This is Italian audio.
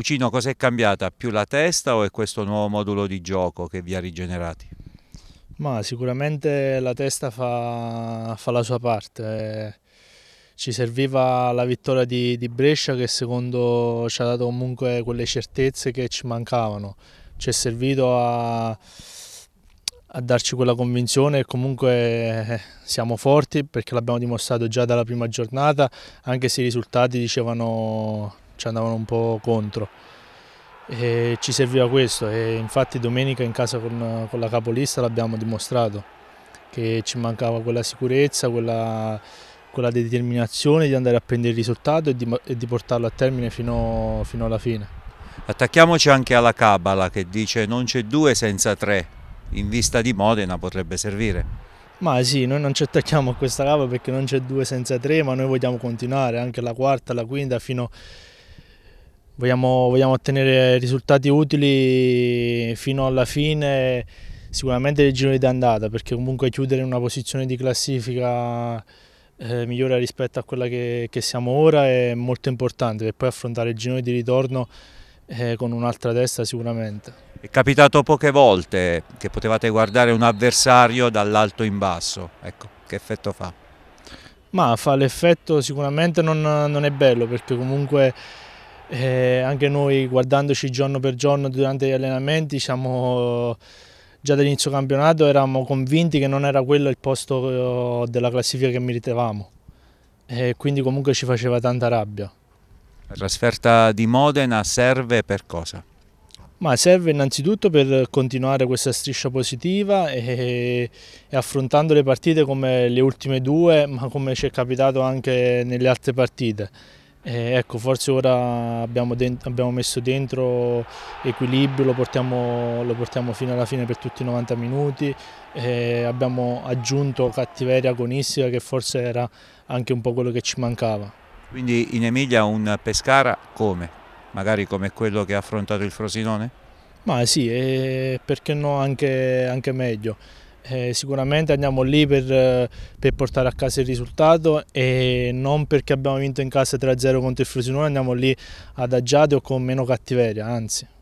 Pucino, cos'è cambiata? Più la testa o è questo nuovo modulo di gioco che vi ha rigenerati? Ma sicuramente la testa fa, fa la sua parte. Ci serviva la vittoria di, di Brescia che secondo ci ha dato comunque quelle certezze che ci mancavano. Ci è servito a a darci quella convinzione e comunque eh, siamo forti perché l'abbiamo dimostrato già dalla prima giornata, anche se i risultati dicevano ci andavano un po' contro. E ci serviva questo e infatti domenica in casa con, con la capolista l'abbiamo dimostrato che ci mancava quella sicurezza, quella, quella, determinazione di andare a prendere il risultato e di, e di portarlo a termine fino, fino alla fine. Attacchiamoci anche alla Cabala che dice non c'è due senza tre, in vista di Modena potrebbe servire. Ma sì, noi non ci attacchiamo a questa cava perché non c'è due senza tre, ma noi vogliamo continuare anche la quarta, la quinta, fino, Vogliamo, vogliamo, ottenere risultati utili fino alla fine, sicuramente del giro di andata, perché comunque chiudere in una posizione di classifica eh, migliore rispetto a quella che, che, siamo ora è molto importante, per poi affrontare il giro di ritorno eh, con un'altra testa sicuramente. È capitato poche volte che potevate guardare un avversario dall'alto in basso, ecco, che effetto fa? Ma fa l'effetto sicuramente non, non è bello perché comunque e eh, anche noi guardandoci giorno per giorno durante gli allenamenti siamo eh, già dall'inizio campionato eravamo convinti che non era quello il posto eh, della classifica che meritavamo e quindi comunque ci faceva tanta rabbia. La trasferta di Modena serve per cosa? Ma serve innanzitutto per continuare questa striscia positiva e, e affrontando le partite come le ultime due ma come ci è capitato anche nelle altre partite eh, ecco, forse ora abbiamo, dentro, abbiamo, messo dentro equilibrio, lo portiamo, lo portiamo fino alla fine per tutti i 90 minuti, eh, abbiamo aggiunto cattiveria agonistica che forse era anche un po' quello che ci mancava. Quindi in Emilia un Pescara come? Magari come quello che ha affrontato il Frosinone? Ma sì, perché no anche, anche meglio. Eh, sicuramente andiamo lì per, eh, per, portare a casa il risultato e non perché abbiamo vinto in casa 3-0 contro il Frosinone andiamo lì adagiati o con meno cattiveria, anzi.